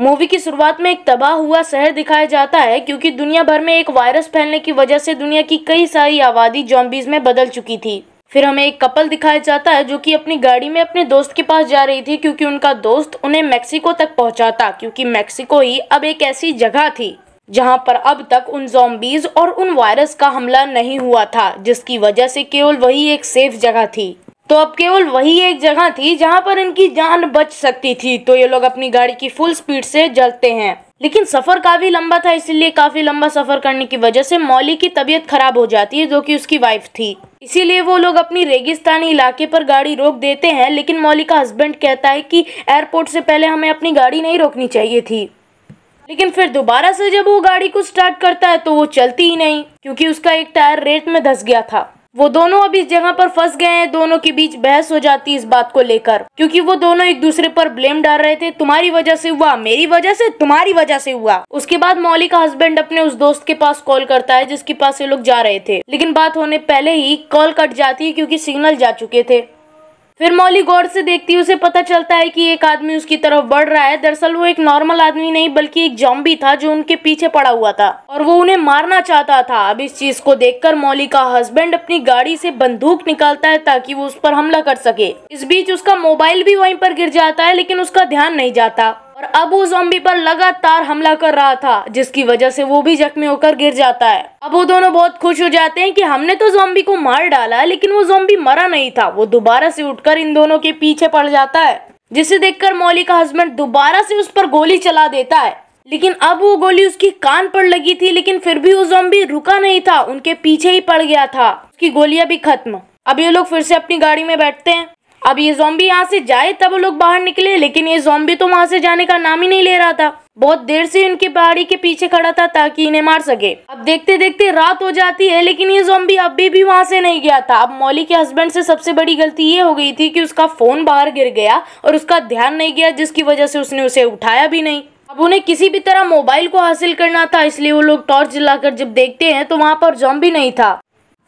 movie की शुरुआत में एक तबाह हुआ शहर दिखाया जाता है क्योंकि दुनिया भर में एक वायरस फैलने की वजह से दुनिया की कई सारी आबादी जॉम्बीज में बदल चुकी थी फिर हमें एक कपल दिखाया जाता है जो कि अपनी गाड़ी में अपने दोस्त के पास जा रही थी क्योंकि उनका दोस्त उन्हें मैक्सिको तक पहुंचाता क्योंकि मैक्सिको ही अब एक ऐसी जगह थी जहां पर अब तक उन जॉम्बीज और उन वायरस का हमला नहीं हुआ था जिसकी वजह से केवल वही एक सेफ जगह थी तो अब केवल वही एक जगह थी जहां पर इनकी जान बच सकती थी तो ये लोग अपनी गाड़ी की फुल स्पीड से जलते हैं लेकिन सफर काफी लंबा था इसलिए काफी लंबा सफर करने की वजह से मौली की तबीयत खराब हो जाती है जो कि उसकी वाइफ थी इसीलिए वो लोग अपनी रेगिस्तानी इलाके पर गाड़ी रोक देते हैं लेकिन मौली का हस्बैंड कहता है कि एयरपोर्ट से पहले हमें अपनी गाड़ी नहीं रोकनी चाहिए थी लेकिन फिर दोबारा से जब वो गाड़ी को स्टार्ट करता है तो वो चलती ही नहीं क्योंकि उसका एक टायर रेत में धस गया था वो दोनों अब इस जगह पर फंस गए हैं दोनों के बीच बहस हो जाती है इस बात को लेकर क्योंकि वो दोनों एक दूसरे पर ब्लेम डाल रहे थे तुम्हारी वजह से हुआ मेरी वजह से तुम्हारी वजह से हुआ उसके बाद मौली का हस्बैंड अपने उस दोस्त के पास कॉल करता है जिसके पास ये लोग जा रहे थे लेकिन बात होने पहले ही कॉल कट जाती है क्यूँकी सिग्नल जा चुके थे फिर मौली गौर से देखती उसे पता चलता है कि एक आदमी उसकी तरफ बढ़ रहा है दरअसल वो एक नॉर्मल आदमी नहीं बल्कि एक जॉम्बी था जो उनके पीछे पड़ा हुआ था और वो उन्हें मारना चाहता था अब इस चीज को देखकर मौली का हस्बैंड अपनी गाड़ी से बंदूक निकालता है ताकि वो उस पर हमला कर सके इस बीच उसका मोबाइल भी वहीं पर गिर जाता है लेकिन उसका ध्यान नहीं जाता और अब वो जोम्बी पर लगातार हमला कर रहा था जिसकी वजह से वो भी जख्मी होकर गिर जाता है अब वो दोनों बहुत खुश हो जाते हैं कि हमने तो जोम्बी को मार डाला है लेकिन वो जोम्बी मरा नहीं था वो दोबारा से उठकर इन दोनों के पीछे पड़ जाता है जिसे देखकर मौली का हस्बैंड दोबारा से उस पर गोली चला देता है लेकिन अब वो गोली उसकी कान पर लगी थी लेकिन फिर भी वो जोम्बी रुका नहीं था उनके पीछे ही पड़ गया था उसकी गोलियां भी खत्म अब ये लोग फिर से अपनी गाड़ी में बैठते हैं अब ये जोम्बी यहाँ से जाए तब लोग बाहर निकले लेकिन ये जोम्बी तो वहां से जाने का नाम ही नहीं ले रहा था बहुत देर से इनकी पहाड़ी के पीछे खड़ा था ताकि इन्हें मार सके अब देखते देखते रात हो जाती है लेकिन ये जोम्बी अभी भी वहां से नहीं गया था अब मौली के हस्बैंड से सबसे बड़ी गलती ये हो गई थी कि उसका फोन बाहर गिर गया और उसका ध्यान नहीं गया जिसकी वजह से उसने उसे उठाया भी नहीं अब उन्हें किसी भी तरह मोबाइल को हासिल करना था इसलिए वो लोग टॉर्च जलाकर जब देखते हैं तो वहां पर जॉम्बी नहीं था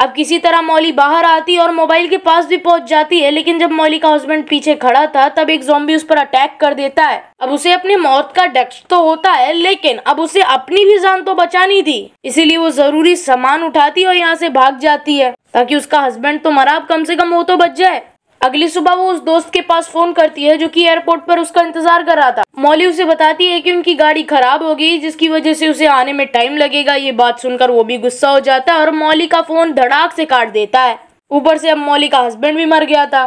अब किसी तरह मौली बाहर आती और मोबाइल के पास भी पहुंच जाती है लेकिन जब मौली का हस्बैंड पीछे खड़ा था तब एक जोम्बी उस पर अटैक कर देता है अब उसे अपनी मौत का डक्ष तो होता है लेकिन अब उसे अपनी भी जान तो बचानी थी इसीलिए वो जरूरी सामान उठाती और यहाँ से भाग जाती है ताकि उसका हस्बैंड तो मरा अब कम से कम वो तो बच जाए अगली सुबह वो उस दोस्त के पास फोन करती है जो कि एयरपोर्ट पर उसका इंतजार कर रहा था मौली उसे बताती है कि उनकी गाड़ी खराब हो गई जिसकी वजह से उसे आने में टाइम लगेगा ये बात सुनकर वो भी गुस्सा हो जाता है और मौली का फोन धड़ाक से काट देता है ऊपर से अब मौली का हस्बैंड भी मर गया था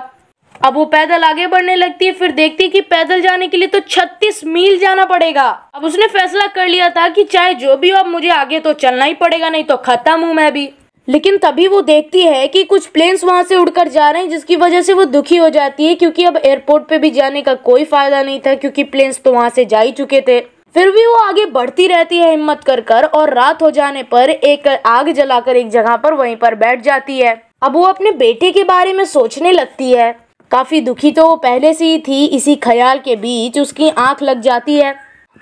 अब वो पैदल आगे बढ़ने लगती है फिर देखती है कि पैदल जाने के लिए तो 36 मील जाना पड़ेगा अब उसने फैसला कर लिया था कि चाहे जो भी हो अब मुझे आगे तो चलना ही पड़ेगा नहीं तो खत्म हूँ मैं भी लेकिन तभी वो देखती है कि कुछ प्लेन्स वहाँ से उड़कर जा रहे हैं जिसकी वजह से वो दुखी हो जाती है क्योंकि अब एयरपोर्ट पे भी जाने का कोई फ़ायदा नहीं था क्योंकि प्लेन्स तो वहाँ से जा ही चुके थे फिर भी वो आगे बढ़ती रहती है हिम्मत कर कर और रात हो जाने पर एक आग जलाकर एक जगह पर वहीं पर बैठ जाती है अब वो अपने बेटे के बारे में सोचने लगती है काफ़ी दुखी तो वो पहले से ही थी इसी ख्याल के बीच उसकी आंख लग जाती है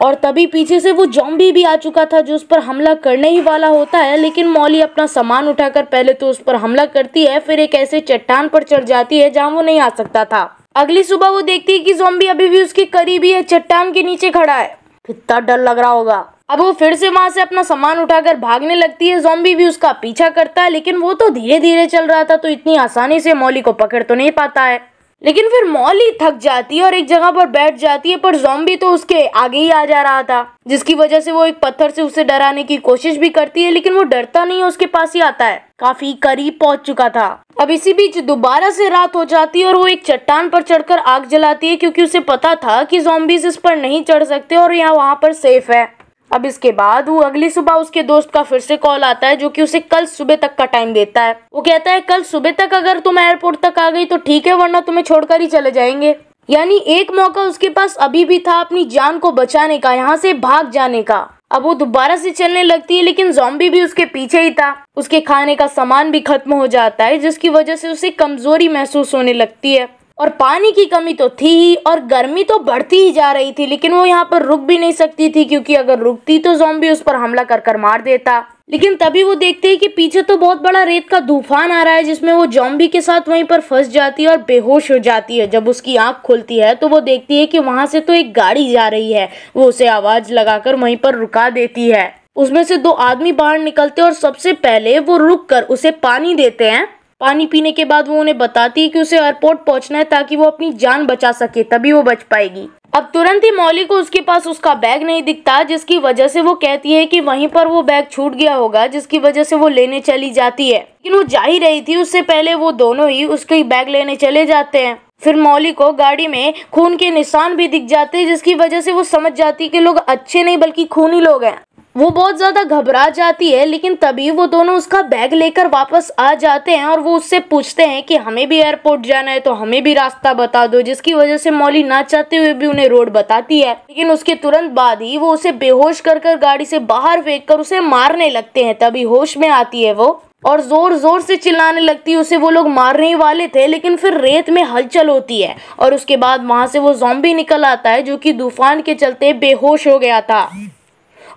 और तभी पीछे से वो जॉम्बी भी आ चुका था जो उस पर हमला करने ही वाला होता है लेकिन मौली अपना सामान उठाकर पहले तो उस पर हमला करती है फिर एक ऐसे चट्टान पर चढ़ जाती है जहाँ वो नहीं आ सकता था अगली सुबह वो देखती है कि जॉम्बी अभी भी उसके करीब ही है चट्टान के नीचे खड़ा है कितना डर लग रहा होगा अब वो फिर से वहां से अपना सामान उठाकर भागने लगती है जॉम्बी भी उसका पीछा करता है लेकिन वो तो धीरे धीरे चल रहा था तो इतनी आसानी से मौली को पकड़ तो नहीं पाता है लेकिन फिर ही थक जाती है और एक जगह पर बैठ जाती है पर जोम्बी तो उसके आगे ही आ जा रहा था जिसकी वजह से वो एक पत्थर से उसे डराने की कोशिश भी करती है लेकिन वो डरता नहीं है उसके पास ही आता है काफी करीब पहुंच चुका था अब इसी बीच दोबारा से रात हो जाती है और वो एक चट्टान पर चढ़कर आग जलाती है क्योंकि उसे पता था कि जॉम्बीज इस पर नहीं चढ़ सकते और यहाँ वहाँ पर सेफ है अब इसके बाद वो अगली सुबह उसके दोस्त का फिर से कॉल आता है जो कि उसे कल सुबह तक का टाइम देता है वो कहता है कल सुबह तक अगर तुम एयरपोर्ट तक आ गई तो ठीक है वरना तुम्हें छोड़कर ही चले जाएंगे यानी एक मौका उसके पास अभी भी था अपनी जान को बचाने का यहाँ से भाग जाने का अब वो दोबारा से चलने लगती है लेकिन जॉम्बी भी उसके पीछे ही था उसके खाने का सामान भी खत्म हो जाता है जिसकी वजह से उसे कमजोरी महसूस होने लगती है और पानी की कमी तो थी ही और गर्मी तो बढ़ती ही जा रही थी लेकिन वो यहाँ पर रुक भी नहीं सकती थी क्योंकि अगर रुकती तो जॉम्बी उस पर हमला कर कर मार देता लेकिन तभी वो देखते हैं कि पीछे तो बहुत बड़ा रेत का तूफान आ रहा है जिसमें वो जॉम्बी के साथ वहीं पर फंस जाती है और बेहोश हो जाती है जब उसकी आंख खुलती है तो वो देखती है कि वहां से तो एक गाड़ी जा रही है वो उसे आवाज लगाकर वहीं पर रुका देती है उसमें से दो आदमी बाहर निकलते हैं और सबसे पहले वो रुक कर उसे पानी देते हैं पानी पीने के बाद वो उन्हें बताती है कि उसे एयरपोर्ट पहुंचना है ताकि वो अपनी जान बचा सके तभी वो बच पाएगी अब तुरंत ही मौली को उसके पास उसका बैग नहीं दिखता जिसकी वजह से वो कहती है कि वहीं पर वो बैग छूट गया होगा जिसकी वजह से वो लेने चली जाती है लेकिन वो जा ही रही थी उससे पहले वो दोनों ही उसके बैग लेने चले जाते हैं फिर मौली को गाड़ी में खून के निशान भी दिख जाते हैं जिसकी वजह से वो समझ जाती है कि लोग अच्छे नहीं बल्कि खूनी लोग हैं वो बहुत ज़्यादा घबरा जाती है लेकिन तभी वो दोनों उसका बैग लेकर वापस आ जाते हैं और वो उससे पूछते हैं कि हमें भी एयरपोर्ट जाना है तो हमें भी रास्ता बता दो जिसकी वजह से मौली ना चाहते हुए भी उन्हें रोड बताती है लेकिन उसके तुरंत बाद ही वो उसे बेहोश कर कर गाड़ी से बाहर फेंक कर उसे मारने लगते हैं तभी होश में आती है वो और जोर जोर से चिल्लाने लगती है उसे वो लोग मारने ही वाले थे लेकिन फिर रेत में हलचल होती है और उसके बाद वहां से वो जॉम्बी निकल आता है जो कि तूफान के चलते बेहोश हो गया था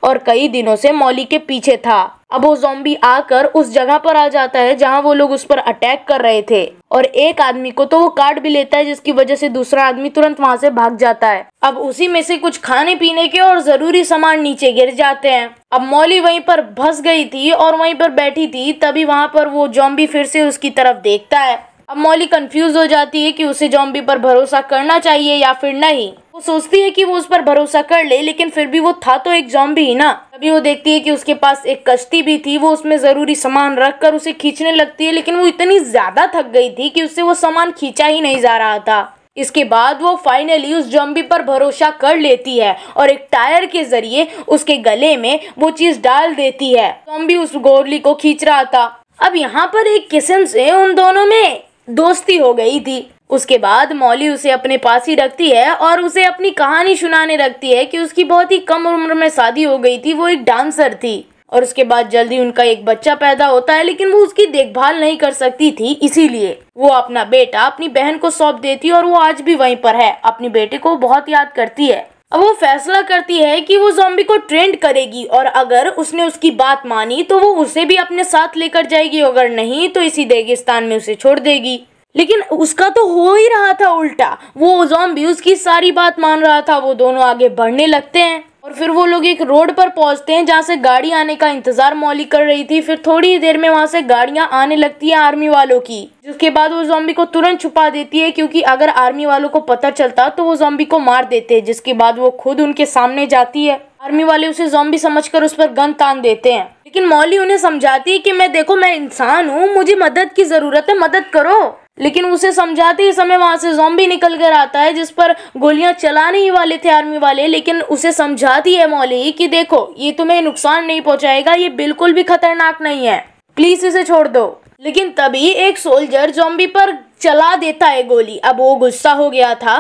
और कई दिनों से मौली के पीछे था अब वो जॉम्बी आकर उस जगह पर आ जाता है जहां वो लोग उस पर अटैक कर रहे थे और एक आदमी को तो वो काट भी लेता है जिसकी वजह से दूसरा आदमी तुरंत वहां से भाग जाता है अब उसी में से कुछ खाने पीने के और जरूरी सामान नीचे गिर जाते हैं अब मौली वहीं पर भस गई थी और वहीं पर बैठी थी तभी वहां पर वो जॉम्बी फिर से उसकी तरफ देखता है अब मौली कंफ्यूज हो जाती है कि उसे जॉम्बी पर भरोसा करना चाहिए या फिर नहीं सोचती है कि वो उस पर भरोसा कर ले लेकिन फिर भी वो था तो एक जॉम्बी ही ना तभी वो देखती है कि उसके पास एक कश्ती भी थी वो उसमें ज़रूरी सामान रख कर उसे खींचने लगती है लेकिन वो इतनी ज़्यादा थक गई थी कि उससे वो सामान खींचा ही नहीं जा रहा था इसके बाद वो फाइनली उस जॉम्बी पर भरोसा कर लेती है और एक टायर के जरिए उसके गले में वो चीज़ डाल देती है जॉम्बी उस गोरली को खींच रहा था अब यहाँ पर एक किस्म से उन दोनों में दोस्ती हो गई थी उसके बाद मौली उसे अपने पास ही रखती है और उसे अपनी कहानी सुनाने रखती है कि उसकी बहुत ही कम उम्र में शादी हो गई थी वो एक डांसर थी और उसके बाद जल्दी उनका एक बच्चा पैदा होता है लेकिन वो उसकी देखभाल नहीं कर सकती थी इसीलिए वो अपना बेटा अपनी बहन को सौंप देती है और वो आज भी वहीं पर है अपने बेटे को बहुत याद करती है अब वो फैसला करती है कि वो जॉम्बी को ट्रेंड करेगी और अगर उसने उसकी बात मानी तो वो उसे भी अपने साथ लेकर जाएगी अगर नहीं तो इसी रेगिस्तान में उसे छोड़ देगी लेकिन उसका तो हो ही रहा था उल्टा वो जॉम्बी उसकी सारी बात मान रहा था वो दोनों आगे बढ़ने लगते हैं और फिर वो लोग एक रोड पर पहुंचते हैं जहाँ से गाड़ी आने का इंतजार मौली कर रही थी फिर थोड़ी देर में वहाँ से गाड़ियाँ आने लगती हैं आर्मी वालों की जिसके बाद वो जॉम्बी को तुरंत छुपा देती है क्योंकि अगर आर्मी वालों को पता चलता तो वो जॉम्बी को मार देते जिसके बाद वो खुद उनके सामने जाती है आर्मी वाले उसे समझ कर उस पर गन तान देते हैं लेकिन मौली उन्हें समझाती है कि मैं देखो मैं इंसान हूँ मुझे मदद की ज़रूरत है मदद करो लेकिन उसे समझाते ही समय वहां से जॉम्बी निकल कर आता है जिस पर गोलियां चलाने ही वाले थे आर्मी वाले लेकिन उसे समझाती है मौली कि देखो ये तुम्हें नुकसान नहीं पहुंचाएगा ये बिल्कुल भी खतरनाक नहीं है प्लीज इसे छोड़ दो लेकिन तभी एक सोल्जर जॉम्बी पर चला देता है गोली अब वो गुस्सा हो गया था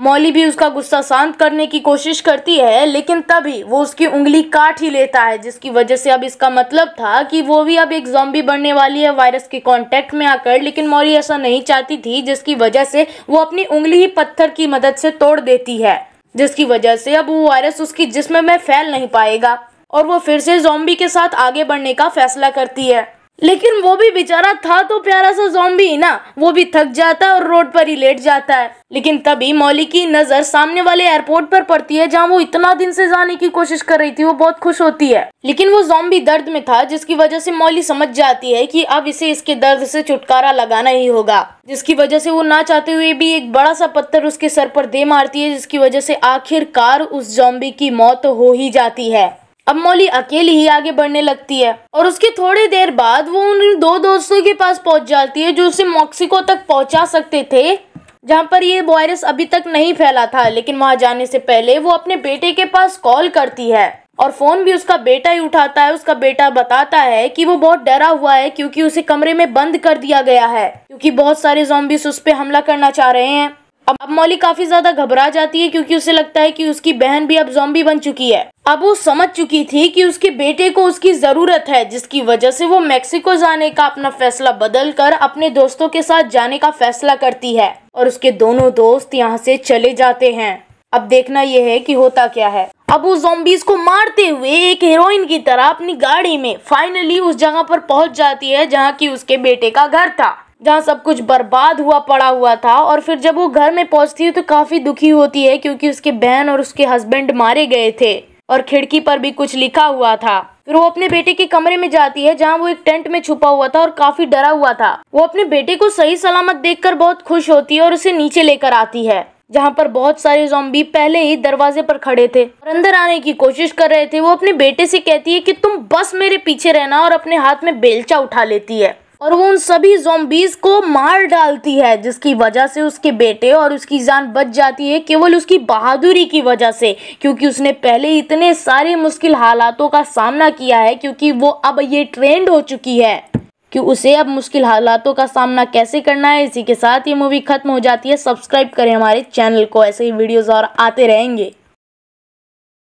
मौली भी उसका गुस्सा शांत करने की कोशिश करती है लेकिन तभी वो उसकी उंगली काट ही लेता है जिसकी वजह से अब इसका मतलब था कि वो भी अब एक जॉम्बी बनने वाली है वायरस के कांटेक्ट में आकर लेकिन मौली ऐसा नहीं चाहती थी जिसकी वजह से वो अपनी उंगली ही पत्थर की मदद से तोड़ देती है जिसकी वजह से अब वो वायरस उसकी जिसम में फैल नहीं पाएगा और वो फिर से जॉम्बी के साथ आगे बढ़ने का फैसला करती है लेकिन वो भी बेचारा था तो प्यारा सा जोम्बी ही ना वो भी थक जाता है और रोड पर ही लेट जाता है लेकिन तभी मौली की नजर सामने वाले एयरपोर्ट पर पड़ती है जहाँ वो इतना दिन से जाने की कोशिश कर रही थी वो बहुत खुश होती है लेकिन वो जोम्बी दर्द में था जिसकी वजह से मौली समझ जाती है की अब इसे इसके दर्द से छुटकारा लगाना ही होगा जिसकी वजह से वो ना चाहते हुए भी एक बड़ा सा पत्थर उसके सर पर दे मारती है जिसकी वजह से आखिरकार उस जोम्बी की मौत हो ही जाती है अब मौली अकेली ही आगे बढ़ने लगती है और उसके थोड़ी देर बाद वो उन दो दोस्तों के पास पहुंच जाती है जो उसे मॉक्सिको तक पहुंचा सकते थे जहां पर ये वायरस अभी तक नहीं फैला था लेकिन वहाँ जाने से पहले वो अपने बेटे के पास कॉल करती है और फोन भी उसका बेटा ही उठाता है उसका बेटा बताता है कि वो बहुत डरा हुआ है क्योंकि उसे कमरे में बंद कर दिया गया है क्योंकि बहुत सारे जोम्बिस उस पर हमला करना चाह रहे हैं अब मौली काफी ज्यादा घबरा जाती है क्योंकि उसे लगता है कि उसकी बहन भी अब जॉम्बी बन चुकी है अब वो समझ चुकी थी कि उसके बेटे को उसकी ज़रूरत है जिसकी वजह से वो मेक्सिको जाने का अपना फैसला बदल कर अपने दोस्तों के साथ जाने का फैसला करती है और उसके दोनों दोस्त यहाँ से चले जाते हैं अब देखना यह है कि होता क्या है अब वो जोम्बीज को मारते हुए एक हीरोइन की तरह अपनी गाड़ी में फाइनली उस जगह पर पहुंच जाती है जहाँ की उसके बेटे का घर था जहाँ सब कुछ बर्बाद हुआ पड़ा हुआ था और फिर जब वो घर में पहुँचती है तो काफ़ी दुखी होती है क्योंकि उसके बहन और उसके हस्बैंड मारे गए थे और खिड़की पर भी कुछ लिखा हुआ था फिर वो अपने बेटे के कमरे में जाती है जहाँ वो एक टेंट में छुपा हुआ था और काफी डरा हुआ था वो अपने बेटे को सही सलामत देखकर बहुत खुश होती है और उसे नीचे लेकर आती है जहाँ पर बहुत सारे जोम्बी पहले ही दरवाजे पर खड़े थे और अंदर आने की कोशिश कर रहे थे वो अपने बेटे से कहती है कि तुम बस मेरे पीछे रहना और अपने हाथ में बेलचा उठा लेती है और वो उन सभी जोम्बीज को मार डालती है जिसकी वजह से उसके बेटे और उसकी जान बच जाती है केवल उसकी बहादुरी की वजह से क्योंकि उसने पहले इतने सारे मुश्किल हालातों का सामना किया है क्योंकि वो अब ये ट्रेंड हो चुकी है कि उसे अब मुश्किल हालातों का सामना कैसे करना है इसी के साथ ये मूवी खत्म हो जाती है सब्सक्राइब करें हमारे चैनल को ऐसे ही वीडियोज़ और आते रहेंगे